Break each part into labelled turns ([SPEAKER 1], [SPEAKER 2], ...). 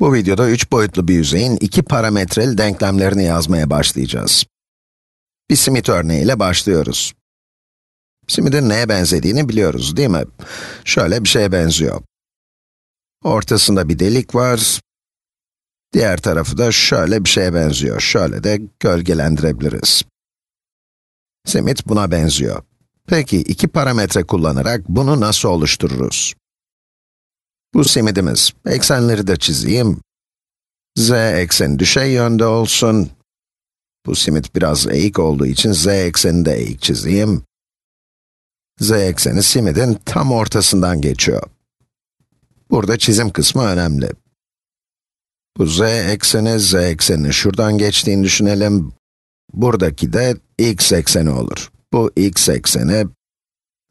[SPEAKER 1] Bu videoda 3 boyutlu bir yüzeyin iki parametreli denklemlerini yazmaya başlayacağız. Bir simit örneğiyle başlıyoruz. Simidin neye benzediğini biliyoruz değil mi? Şöyle bir şeye benziyor. Ortasında bir delik var. Diğer tarafı da şöyle bir şeye benziyor. Şöyle de gölgelendirebiliriz. Simit buna benziyor. Peki iki parametre kullanarak bunu nasıl oluştururuz? Bu simidimiz. Eksenleri de çizeyim. z ekseni düşey yönde olsun. Bu simit biraz eğik olduğu için z ekseni de eğik çizeyim. z ekseni simidin tam ortasından geçiyor. Burada çizim kısmı önemli. Bu z ekseni, z ekseninin şuradan geçtiğini düşünelim. Buradaki de x ekseni olur. Bu x ekseni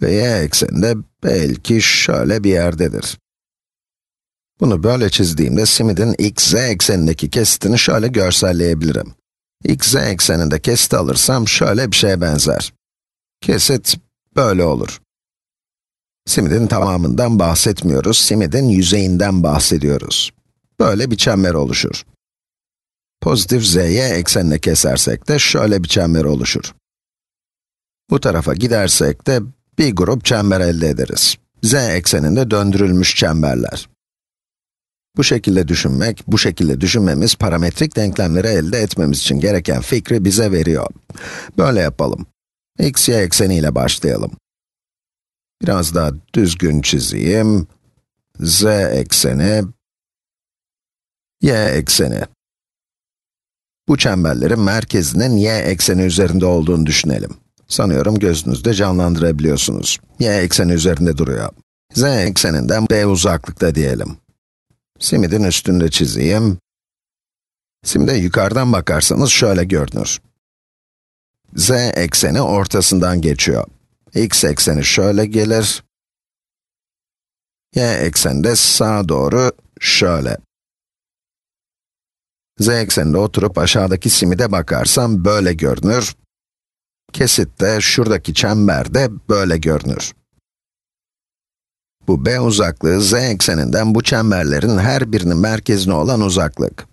[SPEAKER 1] ve y ekseni de belki şöyle bir yerdedir. Bunu böyle çizdiğimde simidin x, eksenindeki kesitini şöyle görselleyebilirim. x, ekseninde kesit alırsam şöyle bir şeye benzer. Kesit böyle olur. Simidin tamamından bahsetmiyoruz, simidin yüzeyinden bahsediyoruz. Böyle bir çember oluşur. Pozitif z'ye eksenle kesersek de şöyle bir çember oluşur. Bu tarafa gidersek de bir grup çember elde ederiz. z ekseninde döndürülmüş çemberler. Bu şekilde düşünmek, bu şekilde düşünmemiz parametrik denklemleri elde etmemiz için gereken fikri bize veriyor. Böyle yapalım. x, y ekseniyle başlayalım. Biraz daha düzgün çizeyim. z ekseni, y ekseni. Bu çemberlerin merkezinin y ekseni üzerinde olduğunu düşünelim. Sanıyorum gözünüzde canlandırabiliyorsunuz. y ekseni üzerinde duruyor. z ekseninden b uzaklıkta diyelim. Simidin üstünde çizeyim. Simide yukarıdan bakarsanız şöyle görünür. z ekseni ortasından geçiyor. x ekseni şöyle gelir. y ekseni de sağa doğru şöyle. z ekseninde oturup aşağıdaki simide bakarsam böyle görünür. Kesit de şuradaki de böyle görünür. Bu b uzaklığı z ekseninden bu çemberlerin her birinin merkezine olan uzaklık.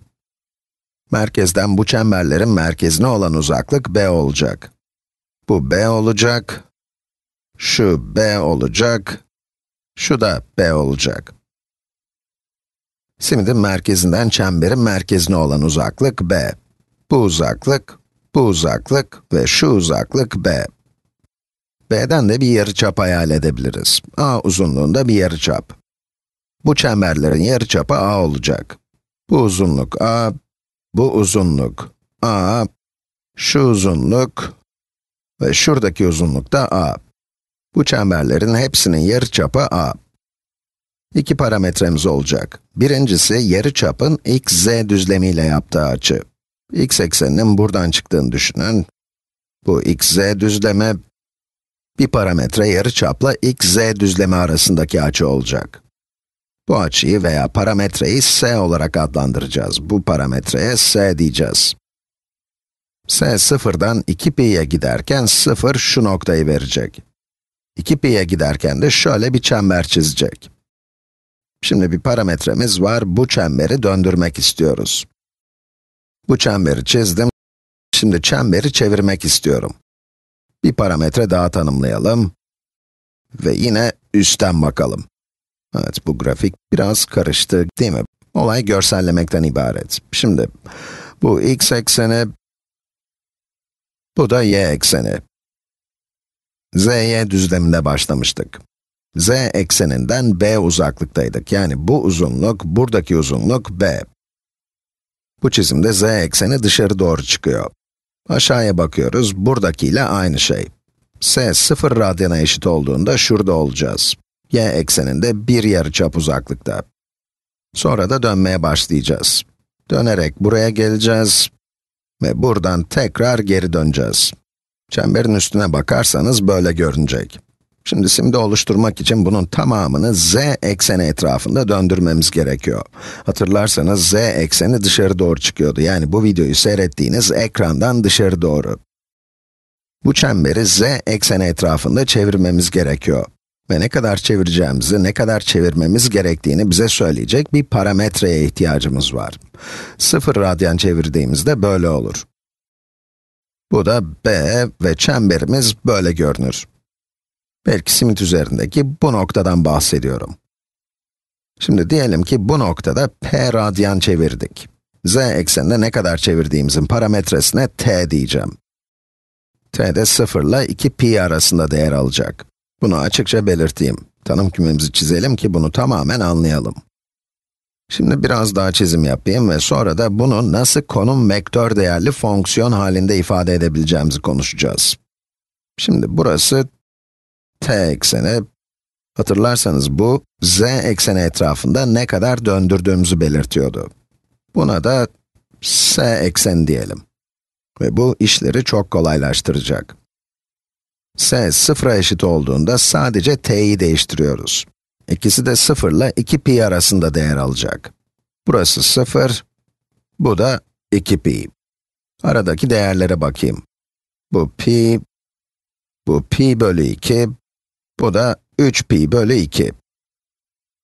[SPEAKER 1] Merkezden bu çemberlerin merkezine olan uzaklık b olacak. Bu b olacak, şu b olacak, şu da b olacak. Şimdi merkezinden çemberin merkezine olan uzaklık b. Bu uzaklık, bu uzaklık ve şu uzaklık b. B'den de bir yarıçap hayal edebiliriz. A uzunluğunda bir yarıçap. Bu çemberlerin yarıçapı A olacak. Bu uzunluk A, bu uzunluk A, şu uzunluk ve şuradaki uzunluk da A. Bu çemberlerin hepsinin yarıçapı A. İki parametremiz olacak. Birincisi, yarıçapın x-z düzlemiyle yaptığı açı. x ekseninin buradan çıktığını düşünün. Bu xz düzleme bir parametre yarıçapla xz z düzlemi arasındaki açı olacak. Bu açıyı veya parametreyi s olarak adlandıracağız. Bu parametreye s diyeceğiz. s sıfırdan 2 pi'ye giderken sıfır şu noktayı verecek. 2 pi'ye giderken de şöyle bir çember çizecek. Şimdi bir parametremiz var, bu çemberi döndürmek istiyoruz. Bu çemberi çizdim, şimdi çemberi çevirmek istiyorum. Bir parametre daha tanımlayalım. Ve yine üstten bakalım. Evet, bu grafik biraz karıştı değil mi? Olay görsellemekten ibaret. Şimdi, bu x ekseni, bu da y ekseni. zy düzleminde başlamıştık. z ekseninden b uzaklıktaydık. Yani bu uzunluk, buradaki uzunluk b. Bu çizimde z ekseni dışarı doğru çıkıyor. Aşağıya bakıyoruz, buradakiyle aynı şey. s 0 radyana eşit olduğunda şurada olacağız. y ekseninde bir yarı çap uzaklıkta. Sonra da dönmeye başlayacağız. Dönerek buraya geleceğiz ve buradan tekrar geri döneceğiz. Çemberin üstüne bakarsanız böyle görünecek. Şimdi simde oluşturmak için bunun tamamını z ekseni etrafında döndürmemiz gerekiyor. Hatırlarsanız z ekseni dışarı doğru çıkıyordu. Yani bu videoyu seyrettiğiniz ekrandan dışarı doğru. Bu çemberi z ekseni etrafında çevirmemiz gerekiyor. Ve ne kadar çevireceğimizi, ne kadar çevirmemiz gerektiğini bize söyleyecek bir parametreye ihtiyacımız var. 0 radyan çevirdiğimizde böyle olur. Bu da b ve çemberimiz böyle görünür. Belki simit üzerindeki bu noktadan bahsediyorum. Şimdi diyelim ki bu noktada p radyan çevirdik. z ekseninde ne kadar çevirdiğimizin parametresine t diyeceğim. t de 0 ile 2 pi arasında değer alacak. Bunu açıkça belirteyim. Tanım kümemizi çizelim ki bunu tamamen anlayalım. Şimdi biraz daha çizim yapayım ve sonra da bunu nasıl konum vektör değerli fonksiyon halinde ifade edebileceğimizi konuşacağız. Şimdi burası t ekseni, hatırlarsanız bu, z ekseni etrafında ne kadar döndürdüğümüzü belirtiyordu. Buna da s ekseni diyelim. Ve bu işleri çok kolaylaştıracak. s sıfıra eşit olduğunda sadece t'yi değiştiriyoruz. İkisi de 0 ile 2 pi arasında değer alacak. Burası 0, bu da 2 pi. Aradaki değerlere bakayım. Bu pi, bu pi bölü 2, bu da 3pi bölü 2.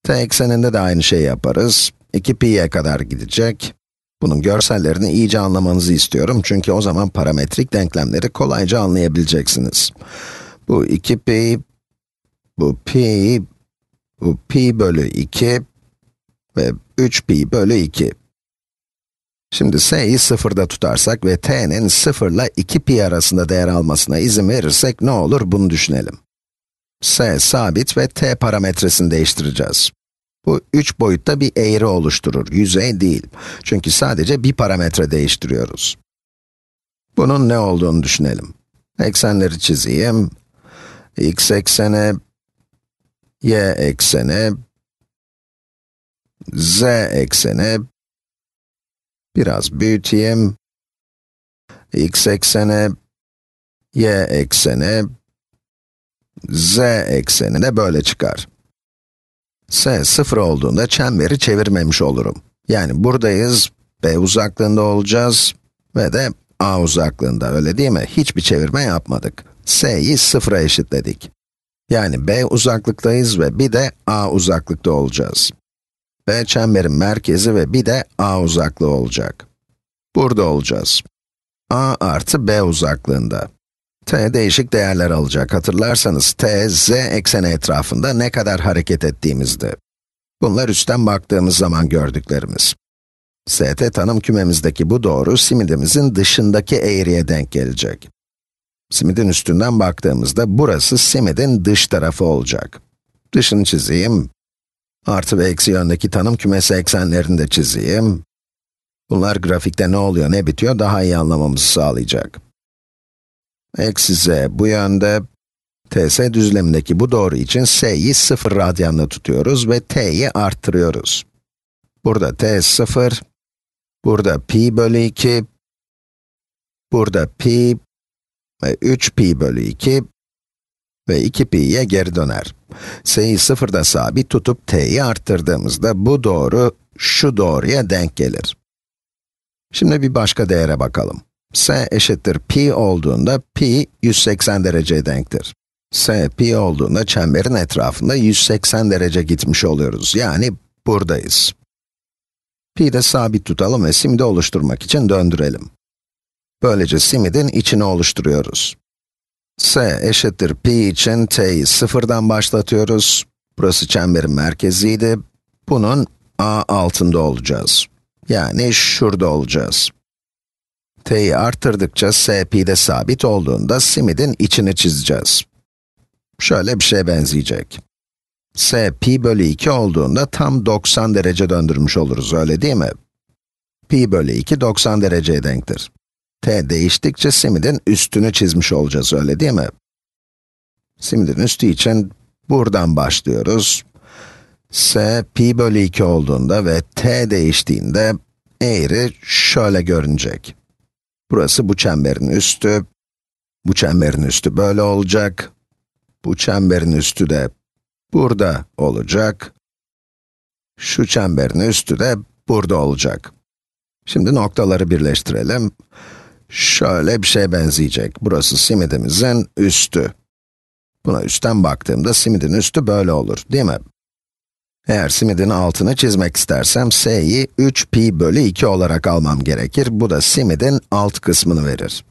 [SPEAKER 1] t ekseninde de aynı şeyi yaparız. 2pi'ye kadar gidecek. Bunun görsellerini iyice anlamanızı istiyorum çünkü o zaman parametrik denklemleri kolayca anlayabileceksiniz. Bu 2pi, bu pi, bu pi bölü 2 ve 3pi bölü 2. Şimdi s'yi sıfırda tutarsak ve t'nin 0 ile 2pi arasında değer almasına izin verirsek ne olur bunu düşünelim s sabit ve t parametresini değiştireceğiz. Bu üç boyutta bir eğri oluşturur, yüzey değil. Çünkü sadece bir parametre değiştiriyoruz. Bunun ne olduğunu düşünelim. Eksenleri çizeyim. x ekseni, y ekseni, z ekseni, biraz büyüteyim. x ekseni, y ekseni, z ekseni de böyle çıkar. s sıfır olduğunda çemberi çevirmemiş olurum. Yani buradayız, b uzaklığında olacağız ve de a uzaklığında, öyle değil mi? Hiçbir çevirme yapmadık. s'yi sıfıra eşitledik. Yani b uzaklıktayız ve bir de a uzaklıkta olacağız. b çemberin merkezi ve bir de a uzaklığı olacak. Burada olacağız. a artı b uzaklığında t değişik değerler alacak. Hatırlarsanız t, z ekseni etrafında ne kadar hareket ettiğimizdi. Bunlar üstten baktığımız zaman gördüklerimiz. st tanım kümemizdeki bu doğru, simidimizin dışındaki eğriye denk gelecek. Simidin üstünden baktığımızda burası simidin dış tarafı olacak. Dışını çizeyim. Artı ve eksi yöndeki tanım kümesi eksenlerini de çizeyim. Bunlar grafikte ne oluyor, ne bitiyor daha iyi anlamamızı sağlayacak eksi z bu yönde. ts düzlemindeki bu doğru için s'yi 0 radyanla tutuyoruz ve t'yi arttırıyoruz. Burada t 0, burada pi bölü 2, burada pi ve 3 pi bölü 2 ve 2 pi'ye geri döner. s'yi 0'da sabit tutup t'yi arttırdığımızda bu doğru şu doğruya denk gelir. Şimdi bir başka değere bakalım s eşittir pi olduğunda pi 180 dereceye denktir. s pi olduğunda çemberin etrafında 180 derece gitmiş oluyoruz. Yani buradayız. Pi de sabit tutalım ve simidi oluşturmak için döndürelim. Böylece simidin içini oluşturuyoruz. s eşittir pi için t'yi sıfırdan başlatıyoruz. Burası çemberin merkeziydi. Bunun a altında olacağız. Yani şurada olacağız t'yi arttırdıkça sp'de sabit olduğunda simidin içini çizeceğiz. Şöyle bir şeye benzeyecek. s bölü 2 olduğunda tam 90 derece döndürmüş oluruz, öyle değil mi? pi bölü 2 90 dereceye denktir. t değiştikçe simidin üstünü çizmiş olacağız, öyle değil mi? Simidin üstü için buradan başlıyoruz. s pi bölü 2 olduğunda ve t değiştiğinde eğri şöyle görünecek. Burası bu çemberin üstü. Bu çemberin üstü böyle olacak. Bu çemberin üstü de burada olacak. Şu çemberin üstü de burada olacak. Şimdi noktaları birleştirelim. Şöyle bir şey benzeyecek. Burası simidimizin üstü. Buna üstten baktığımda simidin üstü böyle olur, değil mi? Eğer simidin altını çizmek istersem s'yi 3 pi bölü 2 olarak almam gerekir. Bu da simidin alt kısmını verir.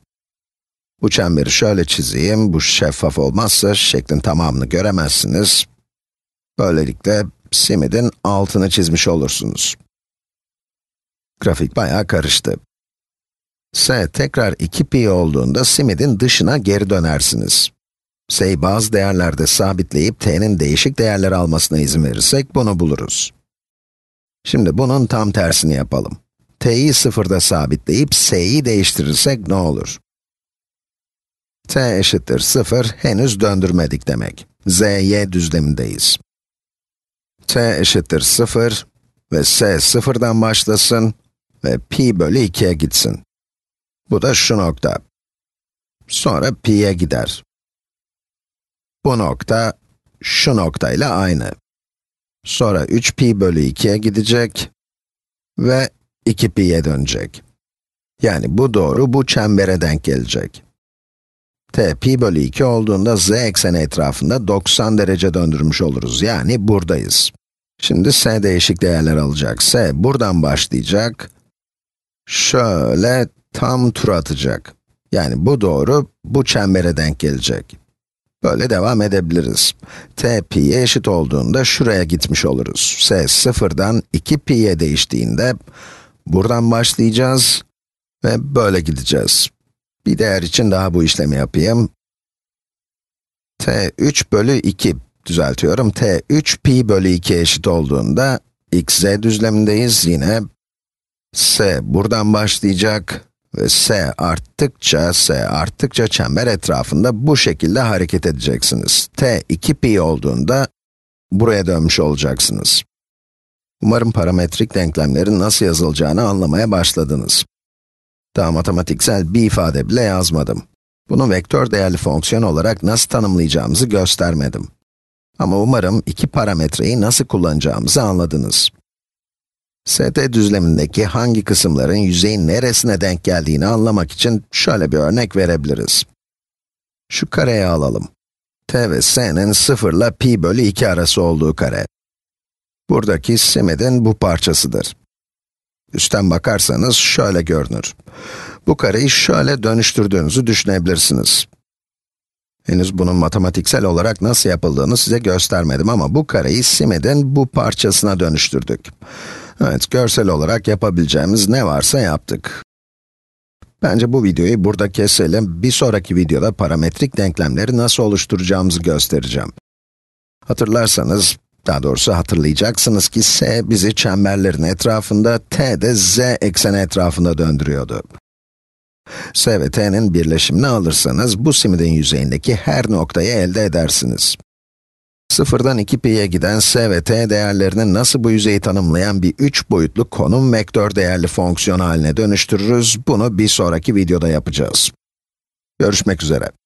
[SPEAKER 1] Bu çemberi şöyle çizeyim, bu şeffaf olmazsa şeklin tamamını göremezsiniz. Böylelikle simidin altını çizmiş olursunuz. Grafik bayağı karıştı. s tekrar 2 pi olduğunda simidin dışına geri dönersiniz. S'yi bazı değerlerde sabitleyip t'nin değişik değerler almasına izin verirsek bunu buluruz. Şimdi bunun tam tersini yapalım. t'yi sıfırda sabitleyip s'yi değiştirirsek ne olur? t eşittir 0 henüz döndürmedik demek. z, y düzlemindeyiz. t eşittir 0 ve s sıfırdan başlasın ve pi bölü 2'ye gitsin. Bu da şu nokta. Sonra pi'ye gider. Bu nokta, şu noktayla aynı. Sonra 3pi bölü 2'ye gidecek ve 2pi'ye dönecek. Yani bu doğru bu çembere denk gelecek. t pi bölü 2 olduğunda z ekseni etrafında 90 derece döndürmüş oluruz. Yani buradayız. Şimdi s değişik değerler alacak. s buradan başlayacak. Şöyle tam tur atacak. Yani bu doğru bu çembere denk gelecek. Böyle devam edebiliriz. t pi'ye eşit olduğunda şuraya gitmiş oluruz. s sıfırdan 2 pi'ye değiştiğinde buradan başlayacağız ve böyle gideceğiz. Bir değer için daha bu işlemi yapayım. t 3 bölü 2 düzeltiyorum. t 3 pi bölü 2 eşit olduğunda xz düzlemindeyiz yine. s buradan başlayacak ve s arttıkça, s arttıkça çember etrafında bu şekilde hareket edeceksiniz. t 2 pi olduğunda buraya dönmüş olacaksınız. Umarım parametrik denklemlerin nasıl yazılacağını anlamaya başladınız. Daha matematiksel bir ifade bile yazmadım. Bunu vektör değerli fonksiyon olarak nasıl tanımlayacağımızı göstermedim. Ama umarım iki parametreyi nasıl kullanacağımızı anladınız. ST düzlemindeki hangi kısımların yüzeyin neresine denk geldiğini anlamak için şöyle bir örnek verebiliriz. Şu kareyi alalım. t ve s'nin 0 ile pi bölü 2 arası olduğu kare. Buradaki simidin bu parçasıdır. Üstten bakarsanız şöyle görünür. Bu kareyi şöyle dönüştürdüğünüzü düşünebilirsiniz. Henüz bunun matematiksel olarak nasıl yapıldığını size göstermedim ama bu kareyi simidin bu parçasına dönüştürdük. Evet, görsel olarak yapabileceğimiz ne varsa yaptık. Bence bu videoyu burada keselim. Bir sonraki videoda parametrik denklemleri nasıl oluşturacağımızı göstereceğim. Hatırlarsanız, daha doğrusu hatırlayacaksınız ki s bizi çemberlerin etrafında, t de z ekseni etrafında döndürüyordu. S ve t'nin birleşimini alırsanız, bu simidin yüzeyindeki her noktayı elde edersiniz. 0'dan 2 pi'ye giden s ve t değerlerini nasıl bu yüzeyi tanımlayan bir 3 boyutlu konum vektör değerli fonksiyon haline dönüştürürüz, bunu bir sonraki videoda yapacağız. Görüşmek üzere.